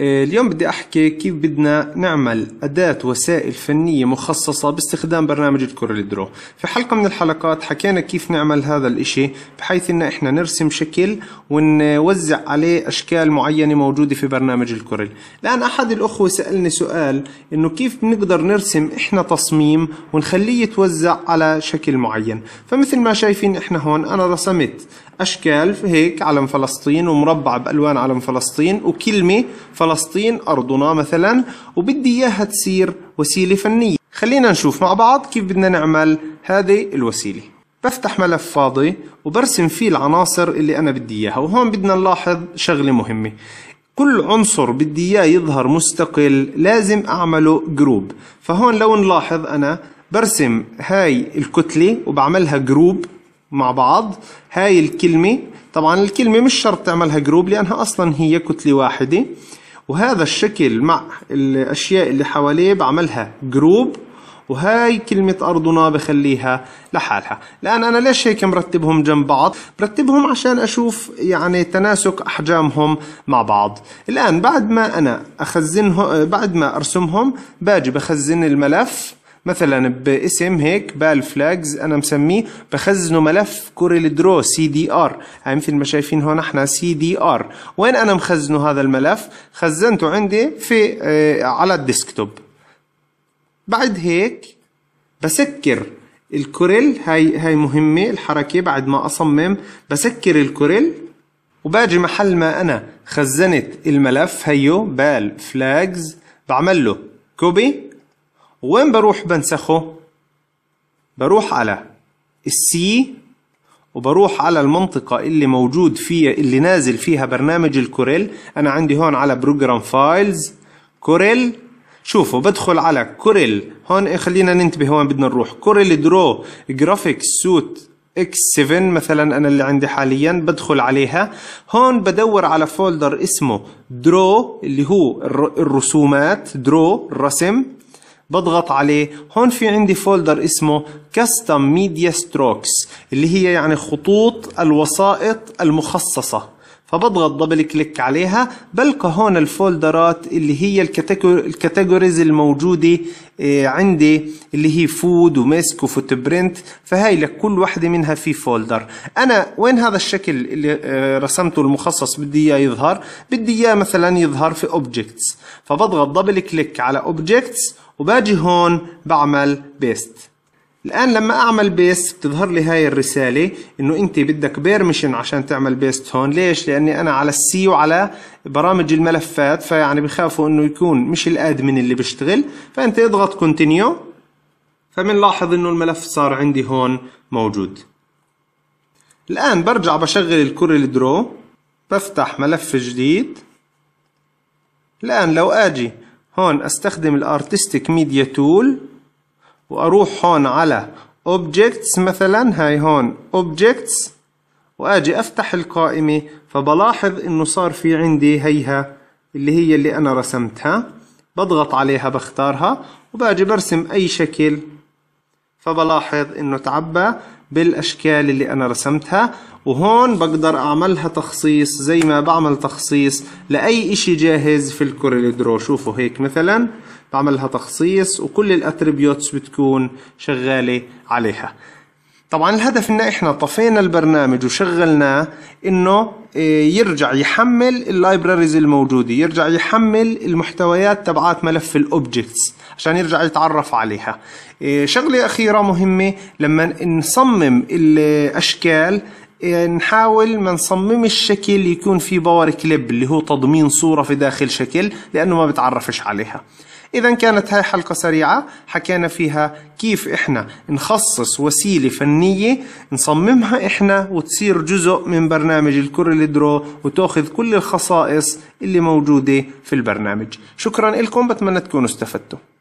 إيه، اليوم بدي أحكي كيف بدنا نعمل أداة وسائل فنية مخصصة باستخدام برنامج درو في حلقة من الحلقات حكينا كيف نعمل هذا الإشي بحيث إن إحنا نرسم شكل ونوزع عليه أشكال معينة موجودة في برنامج الكوريل الآن أحد الأخوة سألني سؤال إنه كيف بنقدر نرسم إحنا تصميم ونخليه يتوزع على شكل معين فمثل ما شايفين إحنا هون أنا رسمت أشكال هيك علم فلسطين ومربع بألوان علم فلسطين وكلمة فلسطين فلسطين أرضنا مثلا وبدي إياها تصير وسيلة فنية خلينا نشوف مع بعض كيف بدنا نعمل هذه الوسيلة بفتح ملف فاضي وبرسم فيه العناصر اللي أنا بدي إياها وهون بدنا نلاحظ شغلة مهمة كل عنصر بدي إياه يظهر مستقل لازم أعمله جروب فهون لو نلاحظ أنا برسم هاي الكتلة وبعملها جروب مع بعض هاي الكلمة طبعا الكلمة مش شرط تعملها جروب لأنها أصلا هي كتلة واحدة وهذا الشكل مع الأشياء اللي حواليه بعملها جروب وهاي كلمة أرضنا بخليها لحالها الآن أنا ليش هيك مرتبهم جنب بعض برتبهم عشان أشوف يعني تناسق أحجامهم مع بعض الآن بعد ما أنا أخزنهم بعد ما أرسمهم باجي بخزن الملف مثلا باسم هيك بال فلاجز انا مسميه بخزنه ملف كوريل درو سي دي ار هاي مثل ما شايفين هون احنا سي دي ار وين انا مخزنه هذا الملف خزنته عندي في آه على الديسكتوب بعد هيك بسكر الكوريل هاي هاي مهمة الحركة بعد ما أصمم بسكر الكوريل وباجي محل ما أنا خزنت الملف هيو بال فلاجز بعمل له كوبي وين بروح بنسخه بروح على السي وبروح على المنطقة اللي موجود فيها اللي نازل فيها برنامج الكوريل أنا عندي هون على بروجرام فايلز كوريل شوفوا بدخل على كوريل هون خلينا ننتبه هون بدنا نروح كوريل درو جرافيك سوت اكس 7 مثلا انا اللي عندي حاليا بدخل عليها هون بدور على فولدر اسمه درو اللي هو الرسومات درو الرسم بضغط عليه هون في عندي فولدر اسمه كاستم ميديا ستروكس اللي هي يعني خطوط الوسائط المخصصة فبضغط دبل كليك عليها بلقى هون الفولدرات اللي هي الكاتيجوريز الموجودة آه، عندي اللي هي فود وميسك وفوت برنت فهي لكل واحدة منها في فولدر أنا وين هذا الشكل اللي آه، رسمته المخصص بدي إياه يظهر بدي إياه مثلا يظهر في أوبجكتس فبضغط دبل كليك على أوبجكتس وباجي هون بعمل بيست الآن لما أعمل بيست بتظهر لي هاي الرسالة إنه أنت بدك بيرميشن عشان تعمل بيست هون ليش؟ لأني أنا على السي وعلى برامج الملفات فيعني بخافوا إنه يكون مش الأدمن اللي بيشتغل فأنت اضغط كونتينيو فبنلاحظ إنه الملف صار عندي هون موجود الآن برجع بشغل الكوريل درو بفتح ملف جديد الآن لو أجي هون استخدم الارتستيك ميديا تول واروح هون على اوبجكتس مثلا هاي هون اوبجكتس واجي افتح القائمة فبلاحظ انه صار في عندي هيها اللي هي اللي انا رسمتها بضغط عليها بختارها وباجي برسم اي شكل فبلاحظ انه تعبى بالاشكال اللي انا رسمتها وهون بقدر اعملها تخصيص زي ما بعمل تخصيص لاي اشي جاهز في الكوريل درو شوفوا هيك مثلا بعملها تخصيص وكل الاتريبيوتس بتكون شغالة عليها طبعا الهدف ان احنا طفينا البرنامج وشغلناه انه إيه، يرجع يحمل اللايبراريز الموجوده يرجع يحمل المحتويات تبعات ملف الاوبجكتس عشان يرجع يتعرف عليها إيه، شغله اخيره مهمه لما نصمم الاشكال إيه، نحاول ما نصمم الشكل يكون في باور كليب اللي هو تضمين صورة في داخل شكل لأنه ما بتعرفش عليها إذا كانت هاي حلقة سريعة حكينا فيها كيف إحنا نخصص وسيلة فنية نصممها إحنا وتصير جزء من برنامج درو وتأخذ كل الخصائص اللي موجودة في البرنامج شكرا لكم بتمنى تكونوا استفدتوا